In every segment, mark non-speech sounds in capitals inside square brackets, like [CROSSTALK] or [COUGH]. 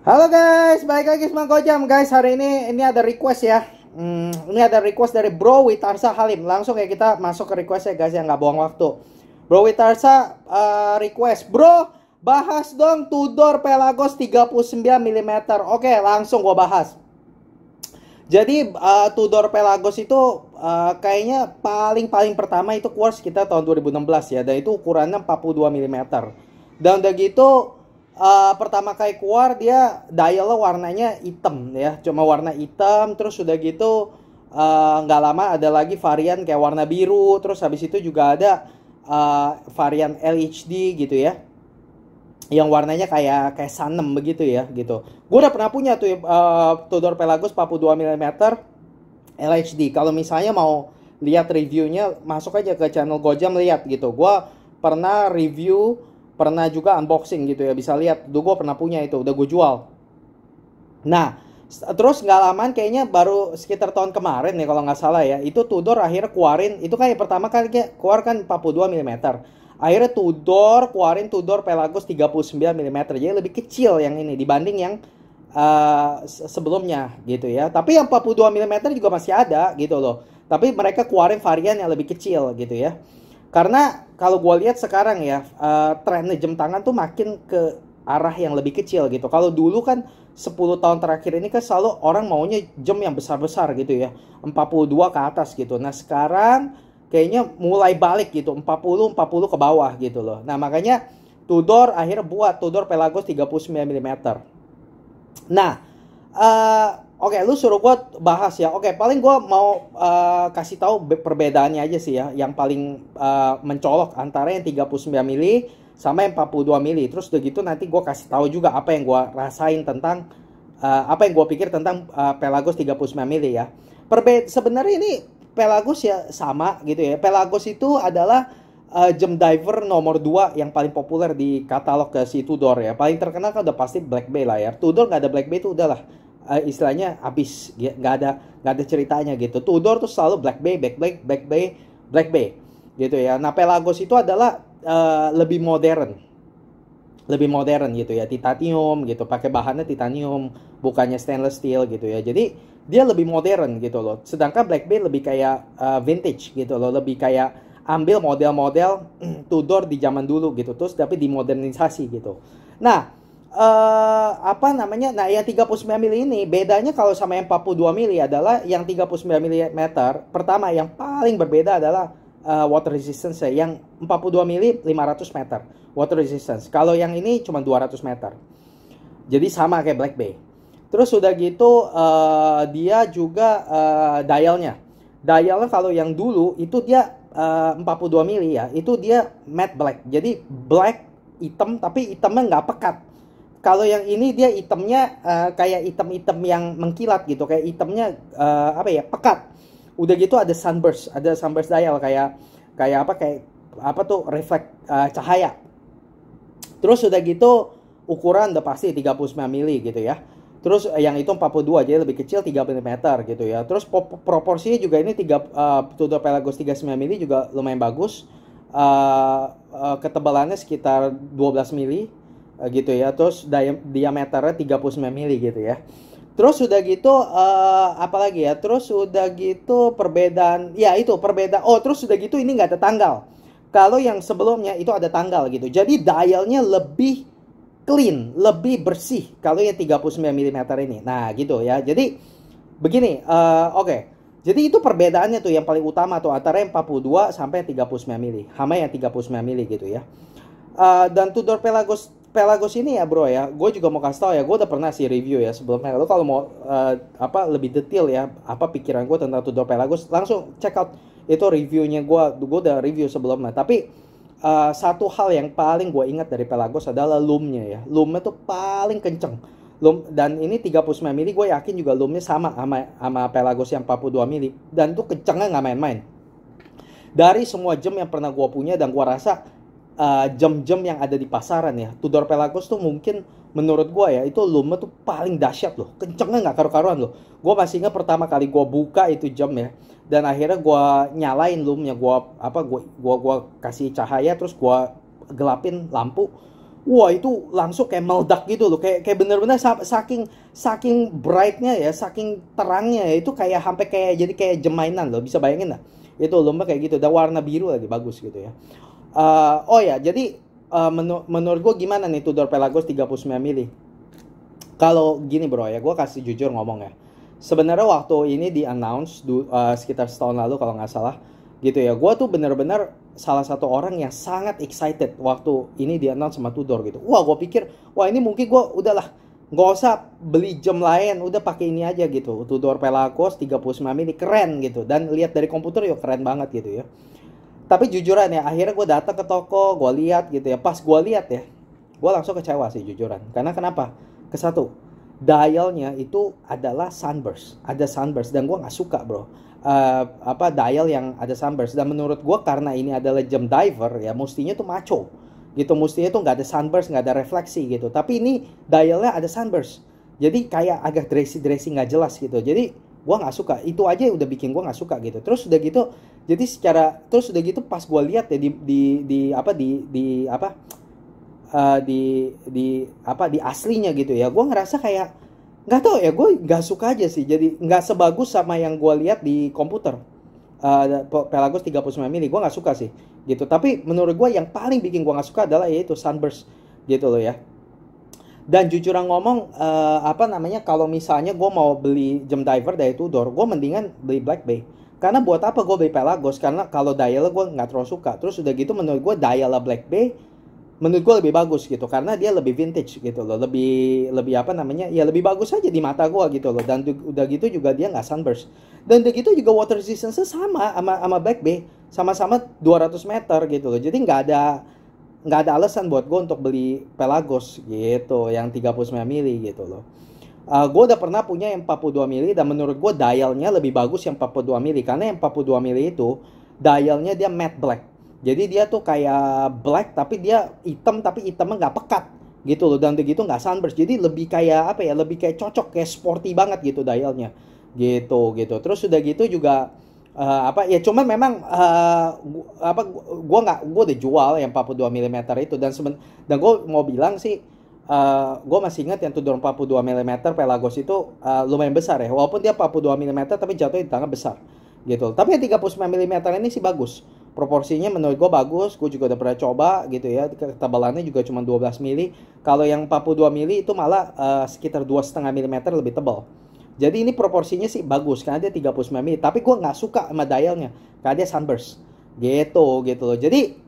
Halo guys, balik lagi sama Gojam guys. Hari ini ini ada request ya. Hmm, ini ada request dari Bro Witarsa Halim. Langsung ya kita masuk ke request ya guys yang nggak buang waktu. Bro Witarsa uh, request, Bro bahas dong Tudor Pelagos 39 mm. Oke, langsung gua bahas. Jadi uh, Tudor Pelagos itu uh, kayaknya paling-paling pertama itu quartz kita tahun 2016 ya dan itu ukurannya 42 mm. Dan udah gitu uh, pertama kayak keluar dia dialnya warnanya hitam ya cuma warna hitam terus sudah gitu eh, nggak uh, lama ada lagi varian kayak warna biru terus habis itu juga ada uh, varian LHD gitu ya yang warnanya kayak kayak sanem begitu ya gitu gue udah pernah punya tuh uh, Tudor Pelagus 42 mm LHD kalau misalnya mau lihat reviewnya masuk aja ke channel Gojam lihat gitu gue pernah review pernah juga unboxing gitu ya bisa lihat dulu gue pernah punya itu udah gue jual nah terus nggak lama kayaknya baru sekitar tahun kemarin nih kalau nggak salah ya itu Tudor akhirnya keluarin itu kayak pertama kali kayak keluar kan 42 mm akhirnya Tudor keluarin Tudor Pelagos 39 mm jadi lebih kecil yang ini dibanding yang uh, sebelumnya gitu ya tapi yang 42 mm juga masih ada gitu loh tapi mereka keluarin varian yang lebih kecil gitu ya karena kalau gue lihat sekarang ya uh, eh, trennya jam tangan tuh makin ke arah yang lebih kecil gitu. Kalau dulu kan 10 tahun terakhir ini kan selalu orang maunya jam yang besar-besar gitu ya. 42 ke atas gitu. Nah, sekarang kayaknya mulai balik gitu. 40 40 ke bawah gitu loh. Nah, makanya Tudor akhirnya buat Tudor Pelagos 39 mm. Nah, uh, Oke, okay, lu suruh gue bahas ya. Oke, okay, paling gue mau uh, kasih tahu perbedaannya aja sih ya, yang paling uh, mencolok antara yang 39 mili sama yang 42 mili. Terus udah gitu nanti gue kasih tahu juga apa yang gue rasain tentang uh, apa yang gue pikir tentang uh, Pelagos 39 mili ya. Perbe sebenarnya ini Pelagos ya sama gitu ya. Pelagos itu adalah uh, gem diver nomor 2 yang paling populer di katalog ke si Tudor ya. Paling terkenal kan udah pasti Black Bay lah ya. Tudor nggak ada Black Bay itu udahlah uh, istilahnya habis nggak ada nggak ada ceritanya gitu Tudor tuh selalu Black Bay Black Bay Black Bay Black Bay gitu ya nah Pelagos itu adalah uh, lebih modern lebih modern gitu ya titanium gitu pakai bahannya titanium bukannya stainless steel gitu ya jadi dia lebih modern gitu loh sedangkan Black Bay lebih kayak uh, vintage gitu loh lebih kayak ambil model-model [CLEARS THROAT] Tudor di zaman dulu gitu terus tapi dimodernisasi gitu nah uh, apa namanya? Nah, yang 39 mili ini bedanya kalau sama yang 42 mili adalah yang 39 mm pertama yang paling berbeda adalah uh, water resistance yang 42 mili 500 meter water resistance. Kalau yang ini cuma 200 meter. Jadi sama kayak Black Bay. Terus sudah gitu uh, dia juga uh, dialnya. Dialnya kalau yang dulu itu dia uh, 42 mili ya, itu dia matte black. Jadi black hitam tapi hitamnya nggak pekat kalau yang ini dia itemnya uh, kayak item-item yang mengkilat gitu kayak itemnya uh, apa ya pekat udah gitu ada sunburst ada sunburst dial kayak kayak apa kayak apa tuh reflek uh, eh, cahaya terus udah gitu ukuran udah pasti 39 mili gitu ya terus yang itu 42 jadi lebih kecil 3 mm gitu ya terus proporsinya juga ini 3 uh, Tudor Pelagos 39 mili juga lumayan bagus uh, uh, ketebalannya sekitar 12 mili Eh, gitu ya terus diameternya 39 mili gitu ya terus sudah gitu uh, eh, apalagi ya terus sudah gitu perbedaan ya itu perbedaan oh terus sudah gitu ini nggak ada tanggal kalau yang sebelumnya itu ada tanggal gitu jadi dialnya lebih clean lebih bersih kalau yang 39 mm ini nah gitu ya jadi begini uh, oke okay. Jadi itu perbedaannya tuh yang paling utama tuh antara yang 42 sampai 39 mili, Hama yang 39 mili gitu ya. Uh, dan Tudor Pelagos Pelagos ini ya bro ya, gue juga mau kasih tau ya, gue udah pernah sih review ya sebelumnya. Lo kalau mau uh, apa lebih detail ya, apa pikiran gue tentang Tudor Pelagos, langsung check out itu reviewnya gue, gue udah review sebelumnya. Tapi uh, satu hal yang paling gue ingat dari Pelagos adalah lumnya ya, lumnya tuh paling kenceng. Lum, dan ini 39 mili gue yakin juga lumnya sama sama, sama Pelagos yang 42 mili dan tuh kencengnya nggak main-main. Dari semua jam yang pernah gue punya dan gue rasa Eh, jam-jam uh, yang ada di pasaran ya Tudor Pelagos tuh mungkin menurut gue ya itu lume tuh paling dahsyat loh kencengnya nggak karu-karuan loh gue masih ingat pertama kali gue buka itu jam ya dan akhirnya gue nyalain lumnya gue apa gue gua gua kasih cahaya terus gue gelapin lampu wah itu langsung kayak meledak gitu loh kayak kayak bener-bener saking saking brightnya ya saking terangnya ya itu kayak hampir kayak jadi kayak jemainan loh bisa bayangin lah itu lumba kayak gitu dan warna biru lagi bagus gitu ya Uh, oh ya, jadi uh, menur menurut gue gimana nih Tudor Pelagos 39 mili? Kalau gini bro ya, gue kasih jujur ngomong ya. Sebenarnya waktu ini di announce uh, sekitar setahun lalu kalau nggak salah gitu ya. Gue tuh bener-bener salah satu orang yang sangat excited waktu ini di announce sama Tudor gitu. Wah gue pikir, wah ini mungkin gue udahlah nggak usah beli jam lain, udah pakai ini aja gitu. Tudor Pelagos 39 mili keren gitu dan lihat dari komputer yuk ya keren banget gitu ya tapi jujuran ya akhirnya gue datang ke toko gue lihat gitu ya pas gue lihat ya gue langsung kecewa sih jujuran karena kenapa ke satu dialnya itu adalah sunburst ada sunburst dan gue nggak suka bro uh, apa dial yang ada sunburst dan menurut gue karena ini adalah jam diver ya mestinya tuh maco gitu mestinya tuh nggak ada sunburst nggak ada refleksi gitu tapi ini dialnya ada sunburst jadi kayak agak dressy dressy nggak jelas gitu jadi gue nggak suka itu aja udah bikin gue nggak suka gitu terus udah gitu jadi secara terus udah gitu pas gue lihat ya di, di di apa di di apa uh, di di apa di aslinya gitu ya gue ngerasa kayak nggak tau ya gue nggak suka aja sih jadi nggak sebagus sama yang gue lihat di komputer uh, Pelagos 39 mili gue nggak suka sih gitu tapi menurut gue yang paling bikin gue nggak suka adalah yaitu Sunburst gitu loh ya dan jujur ngomong uh, apa namanya kalau misalnya gue mau beli jam diver dari Tudor gue mendingan beli Black Bay karena buat apa gue beli Pelagos karena kalau dial gue nggak terlalu suka terus udah gitu menurut gue dial Black Bay menurut gue lebih bagus gitu karena dia lebih vintage gitu loh lebih lebih apa namanya ya lebih bagus aja di mata gue gitu loh dan udah gitu juga dia nggak sunburst dan udah gitu juga water resistance sama sama sama Black Bay sama-sama 200 meter gitu loh jadi nggak ada nggak ada alasan buat gue untuk beli Pelagos gitu yang 39 mili gitu loh uh, eh, gue udah pernah punya yang 42 mili dan menurut gue dialnya lebih bagus yang 42 mili karena yang 42 mili itu dialnya dia matte black jadi dia tuh kayak black tapi dia hitam tapi hitamnya nggak pekat gitu loh dan begitu nggak sunburst jadi lebih kayak apa ya lebih kayak cocok kayak sporty banget gitu dialnya gitu gitu terus sudah gitu juga uh, apa ya cuman memang uh, eh, gua, apa gua nggak gua udah jual yang 42 mm itu dan semen dan gua mau bilang sih Uh, eh, gue masih ingat yang Tudor 42 mm Pelagos itu uh, lumayan besar ya walaupun dia 42 mm tapi jatuhnya di tangan besar gitu tapi yang 39 mm ini sih bagus proporsinya menurut gue bagus gue juga udah pernah coba gitu ya ketebalannya juga cuma 12 mili kalau yang 42 mili itu malah uh, sekitar dua setengah mm lebih tebal jadi ini proporsinya sih bagus karena dia 39 mili. Tapi gue nggak suka sama dialnya karena dia sunburst. Gitu gitu loh. Jadi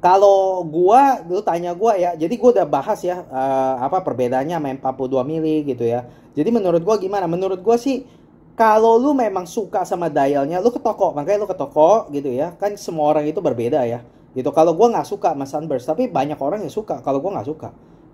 kalau gua lu tanya gua ya, jadi gua udah bahas ya uh, apa perbedaannya main 42 mili gitu ya. Jadi menurut gua gimana? Menurut gua sih kalau lu memang suka sama dialnya, lu ke toko, makanya lu ke toko gitu ya. Kan semua orang itu berbeda ya. Gitu. Kalau gua nggak suka sama sunburst, tapi banyak orang yang suka. Kalau gua nggak suka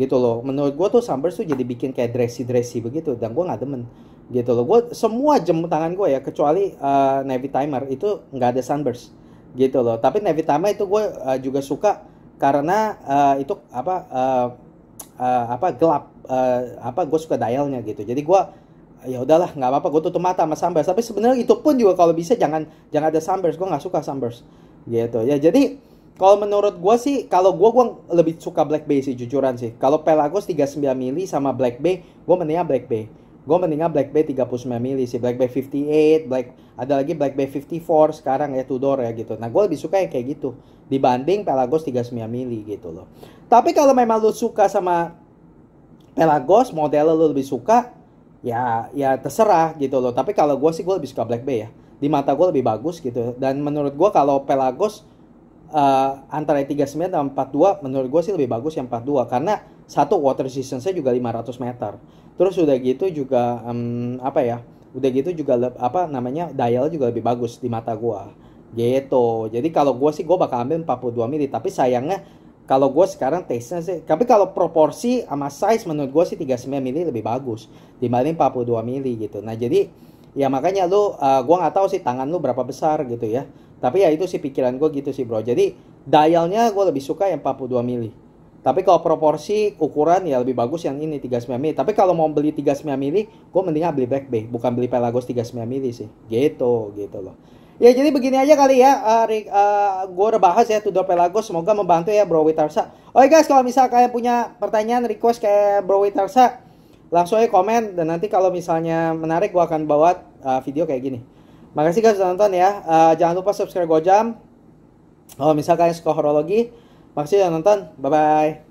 gitu loh menurut gue tuh sambers tuh jadi bikin kayak dressy dressy begitu dan gue nggak demen gitu loh gue semua jam tangan gue ya kecuali uh, Navy Timer itu nggak ada Sunburst gitu loh tapi Navy Timer itu gue uh, juga suka karena uh, itu apa uh, uh, apa gelap uh, apa gue suka dialnya gitu jadi gue ya udahlah nggak apa-apa gue tutup mata sama Sunburst tapi sebenarnya itu pun juga kalau bisa jangan jangan ada Sunburst gue nggak suka Sunburst gitu ya jadi kalau menurut gue sih, kalau gue gue lebih suka Black Bay sih jujuran sih. Kalau Pelagos 39 mili sama Black Bay, gue mendingan Black Bay. Gue mendingan Black Bay 39 mili sih. Black Bay 58, Black ada lagi Black Bay 54 sekarang ya Tudor ya gitu. Nah gue lebih suka yang kayak gitu dibanding Pelagos 39 mili gitu loh. Tapi kalau memang lo suka sama Pelagos model lo lebih suka, ya ya terserah gitu loh. Tapi kalau gue sih gue lebih suka Black Bay ya. Di mata gue lebih bagus gitu. Dan menurut gue kalau Pelagos uh, antara 39 dan 42 menurut gue sih lebih bagus yang 42 karena satu water resistance-nya juga 500 meter. Terus udah gitu juga um, apa ya? Udah gitu juga apa namanya dial juga lebih bagus di mata gue Gitu. Jadi kalau gue sih gue bakal ambil 42 mili tapi sayangnya kalau gue sekarang taste-nya sih, tapi kalau proporsi sama size menurut gue sih 39 mili lebih bagus dibanding 42 mili gitu. Nah jadi ya makanya lu, uh, eh, gue nggak tahu sih tangan lu berapa besar gitu ya tapi ya itu sih pikiran gue gitu sih bro. Jadi dialnya gue lebih suka yang 42 mili. Tapi kalau proporsi ukuran ya lebih bagus yang ini 39 mili. Tapi kalau mau beli 39 mili, gue mendingan beli Black Bay, bukan beli Pelagos 39 mili sih. Gitu, gitu loh. Ya jadi begini aja kali ya, uh, uh, gue udah bahas ya Tudor Pelagos, semoga membantu ya Bro Witarsa. Oke guys, kalau misal kalian punya pertanyaan, request kayak Bro Witarsa, langsung aja komen dan nanti kalau misalnya menarik gue akan bawa uh, video kayak gini. Makasih guys sudah nonton ya. Uh, jangan lupa subscribe Gojam. Kalau oh, misalkan kalian suka horologi, makasih sudah nonton. Bye bye.